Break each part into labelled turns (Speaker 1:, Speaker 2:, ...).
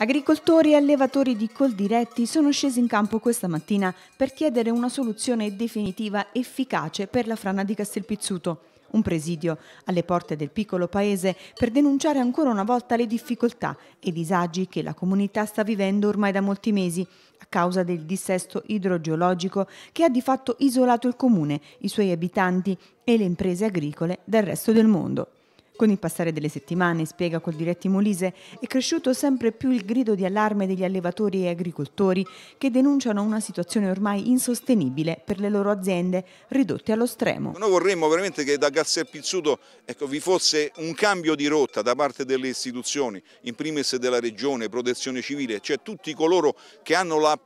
Speaker 1: Agricoltori e allevatori di Coldiretti sono scesi in campo questa mattina per chiedere una soluzione definitiva efficace per la frana di Castelpizzuto, un presidio alle porte del piccolo paese per denunciare ancora una volta le difficoltà e i disagi che la comunità sta vivendo ormai da molti mesi a causa del dissesto idrogeologico che ha di fatto isolato il comune, i suoi abitanti e le imprese agricole dal resto del mondo. Con il passare delle settimane, spiega col diretti Molise, è cresciuto sempre più il grido di allarme degli allevatori e agricoltori che denunciano una situazione ormai insostenibile per le loro aziende ridotte allo stremo.
Speaker 2: Noi vorremmo veramente che da Castel Pizzuto ecco, vi fosse un cambio di rotta da parte delle istituzioni, in primis della regione, protezione civile, cioè tutti coloro che hanno la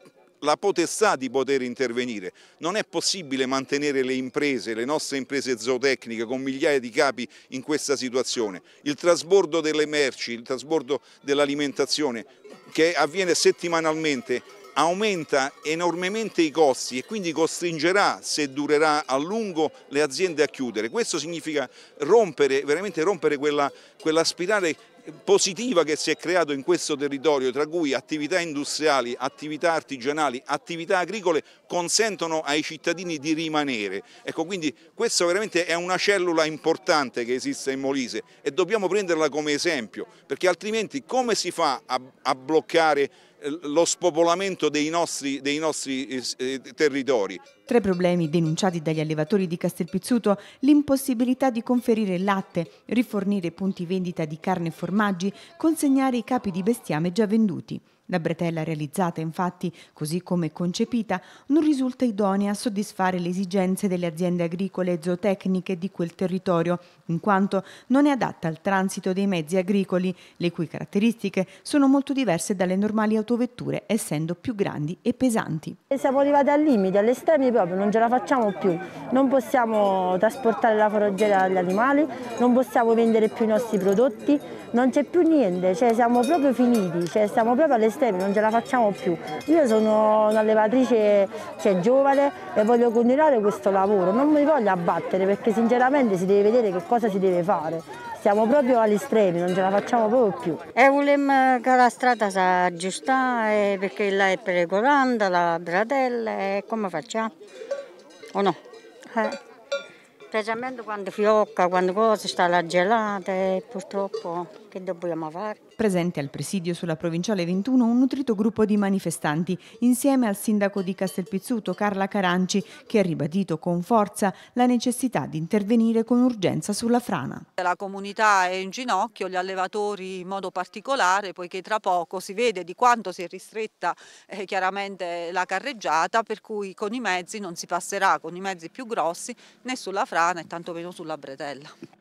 Speaker 2: la potestà di poter intervenire. Non è possibile mantenere le imprese, le nostre imprese zootecniche con migliaia di capi in questa situazione. Il trasbordo delle merci, il trasbordo dell'alimentazione che avviene settimanalmente aumenta enormemente i costi e quindi costringerà, se durerà a lungo, le aziende a chiudere. Questo significa rompere, veramente rompere quella, quella spirale positiva che si è creata in questo territorio, tra cui attività industriali, attività artigianali, attività agricole, consentono ai cittadini di rimanere. Ecco, quindi questa veramente è una cellula importante che esiste in Molise e dobbiamo prenderla come esempio, perché altrimenti come si fa a, a bloccare eh, lo spopolamento dei nostri, dei nostri eh, eh territori?
Speaker 1: Tra i problemi denunciati dagli allevatori di Castelpizzuto, l'impossibilità di conferire latte, rifornire punti vendita di carne e formaggi, consegnare i capi di bestiame già venduti. La bretella realizzata, infatti, così come concepita, non risulta idonea a soddisfare le esigenze delle aziende agricole e zootecniche di quel territorio, in quanto non è adatta al transito dei mezzi agricoli, le cui caratteristiche sono molto diverse dalle normali autovetture, essendo più grandi e pesanti. siamo arrivati al limite,
Speaker 3: all'estremo proprio, non ce la facciamo più. Non possiamo trasportare la foraggeria agli animali, non possiamo vendere più i nostri prodotti, non c'è più niente, cioè siamo proprio finiti, cioè siamo proprio all'estremo esterni, non ce la facciamo più. Io sono un'allevatrice cioè, giovane e voglio continuare questo lavoro, non mi voglio abbattere perché sinceramente si deve vedere che cosa si deve fare. Siamo proprio agli estremi, non ce la facciamo proprio più. E eh, vogliamo che la
Speaker 4: strada si aggiusta eh, perché là è pericolante, la bradella, e eh, come facciamo? O no? Eh specialmente quando fiocca, quando cosa, sta la gelata e purtroppo che dobbiamo fare?
Speaker 1: Presente al presidio sulla provinciale 21 un nutrito gruppo di manifestanti, insieme al sindaco di Castelpizzuto Carla Caranci, che ha ribadito con forza la necessità di intervenire con urgenza sulla frana. La comunità è in ginocchio, gli allevatori in modo particolare, poiché tra poco si vede di quanto si è ristretta eh, chiaramente la carreggiata, per cui con i mezzi non si passerà, con i mezzi più grossi, né sulla frana e tantomeno sulla bretella.